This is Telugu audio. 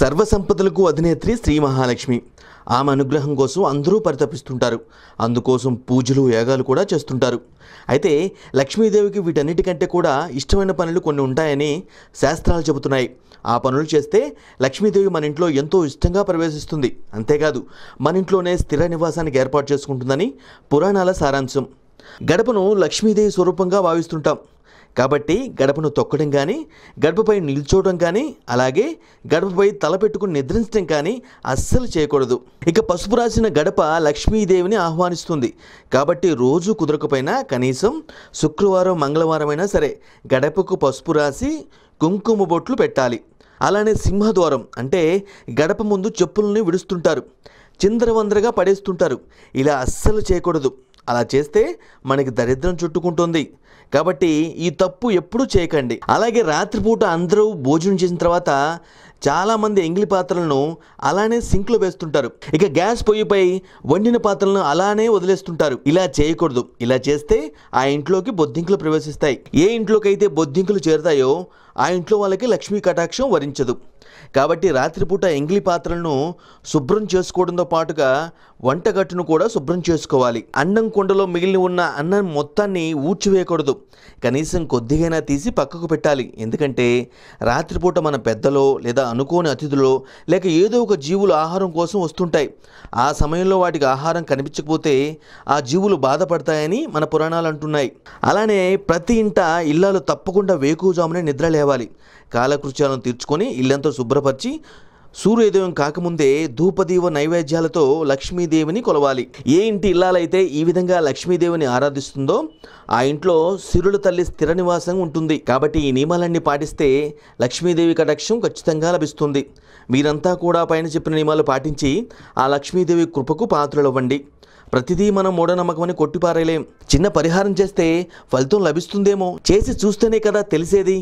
సర్వసంపదలకు అధినేత్రి శ్రీ మహాలక్ష్మి ఆమె అనుగ్రహం కోసం అందరూ పరితపిస్తుంటారు అందుకోసం పూజలు యాగాలు కూడా చేస్తుంటారు అయితే లక్ష్మీదేవికి వీటన్నిటికంటే కూడా ఇష్టమైన పనులు కొన్ని ఉంటాయని శాస్త్రాలు చెబుతున్నాయి ఆ పనులు చేస్తే లక్ష్మీదేవి మన ఇంట్లో ఎంతో ఇష్టంగా ప్రవేశిస్తుంది అంతేకాదు మన ఇంట్లోనే స్థిర నివాసానికి ఏర్పాటు చేసుకుంటుందని పురాణాల సారాంశం గడపను లక్ష్మీదేవి స్వరూపంగా భావిస్తుంటాం కాబట్టి గడపను తొక్కడం కానీ గడపపై నిల్చోవడం కానీ అలాగే గడపపై తలపెట్టుకుని నిద్రించడం కానీ అస్సలు చేయకూడదు ఇక పసుపు రాసిన గడప లక్ష్మీదేవిని ఆహ్వానిస్తుంది కాబట్టి రోజు కుదరకపోయినా కనీసం శుక్రవారం మంగళవారమైనా సరే గడపకు పసుపు రాసి కుంకుమ బొట్లు పెట్టాలి అలానే సింహద్వారం అంటే గడప ముందు చెప్పుల్ని విడుస్తుంటారు చిందరవందరగా పడేస్తుంటారు ఇలా అస్సలు చేయకూడదు అలా చేస్తే మనకి దరిద్రం చుట్టుకుంటుంది కాబట్టి ఈ తప్పు ఎప్పుడూ చేయకండి అలాగే రాత్రిపూట అందరూ భోజనం చేసిన తర్వాత చాలామంది ఎంగిలి పాత్రలను అలానే సింక్లో వేస్తుంటారు ఇక గ్యాస్ పొయ్యిపై వండిన పాత్రలను అలానే వదిలేస్తుంటారు ఇలా చేయకూడదు ఇలా చేస్తే ఆ ఇంట్లోకి బొద్దింకులు ప్రవేశిస్తాయి ఏ ఇంట్లోకి అయితే బొద్దింకులు చేరుతాయో ఆ ఇంట్లో వాళ్ళకి లక్ష్మీ కటాక్షం వరించదు కాబట్టి రాత్రిపూట ఎంగిలి పాత్రలను శుభ్రం చేసుకోవడంతో పాటుగా వంటగట్టును కూడా శుభ్రం చేసుకోవాలి అన్నం కుండలో మిగిలిన ఉన్న అన్నం మొత్తాన్ని ఊడ్చివేయకూడదు కనీసం కొద్దిగైనా తీసి పక్కకు పెట్టాలి ఎందుకంటే రాత్రిపూట మన పెద్దలో లేదా అనుకోని అతిథులో లేక ఏదో ఒక జీవులు ఆహారం కోసం వస్తుంటాయి ఆ సమయంలో వాటికి ఆహారం కనిపించకపోతే ఆ జీవులు బాధపడతాయని మన పురాణాలు అంటున్నాయి అలానే ప్రతి ఇంట ఇల్లాలు తప్పకుండా వేకువజామునే నిద్ర లేవాలి కాలకృత్యాలను తీర్చుకొని ఇల్లంతా శుభ్రపరిచి సూర్యోదయం కాకముందే ధూపదీవ నైవేద్యాలతో లక్ష్మీదేవిని కొలవాలి ఏ ఇంటి ఇల్లాలైతే ఈ విధంగా లక్ష్మీదేవిని ఆరాధిస్తుందో ఆ ఇంట్లో సిరుడు తల్లి స్థిర నివాసం ఉంటుంది కాబట్టి ఈ నియమాలన్నీ పాటిస్తే లక్ష్మీదేవి కటాక్షం ఖచ్చితంగా లభిస్తుంది మీరంతా కూడా పైన చెప్పిన నియమాలు పాటించి ఆ లక్ష్మీదేవి కృపకు పాత్రలవ్వండి ప్రతిదీ మనం మూఢనమ్మకమని కొట్టిపారేలేం చిన్న పరిహారం చేస్తే ఫలితం లభిస్తుందేమో చేసి చూస్తేనే కదా తెలిసేది